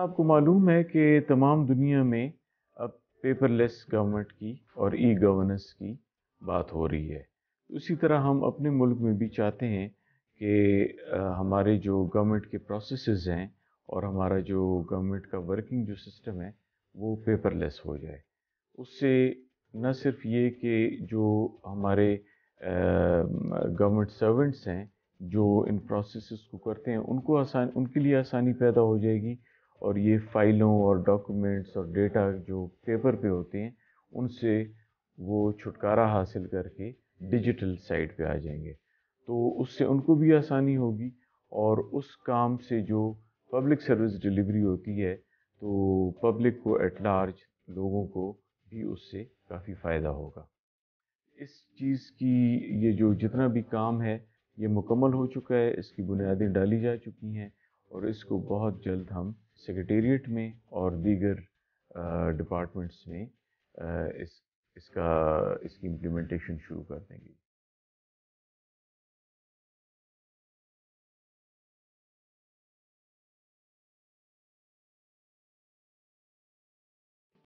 आपको मालूम है कि तमाम दुनिया में अब पेपरलेस गवर्नमेंट की और ई गवर्नेंस की बात हो रही है उसी तरह हम अपने मुल्क में भी चाहते हैं कि हमारे जो गवर्नमेंट के प्रोसेसेस हैं और हमारा जो गवर्नमेंट का वर्किंग जो सिस्टम है वो पेपरलेस हो जाए उससे न सिर्फ ये कि जो हमारे गवर्नमेंट सर्वेंट्स हैं जो इन प्रोसेसेस को करते हैं उनको आसान उनके लिए आसानी पैदा हो जाएगी और ये फाइलों और डॉक्यूमेंट्स और डेटा जो पेपर पे होते हैं उनसे वो छुटकारा हासिल करके डिजिटल साइड पे आ जाएंगे तो उससे उनको भी आसानी होगी और उस काम से जो पब्लिक सर्विस डिलीवरी होती है तो पब्लिक को एट लार्ज लोगों को भी उससे काफ़ी फ़ायदा होगा इस चीज़ की ये जो जितना भी काम है ये मुकम्मल हो चुका है इसकी बुनियादें डाली जा चुकी हैं और इसको बहुत जल्द हम सेक्रटेरिएट में और दीगर डिपार्टमेंट्स में इस इसका इसकी इम्प्लीमेंटेशन शुरू कर देंगे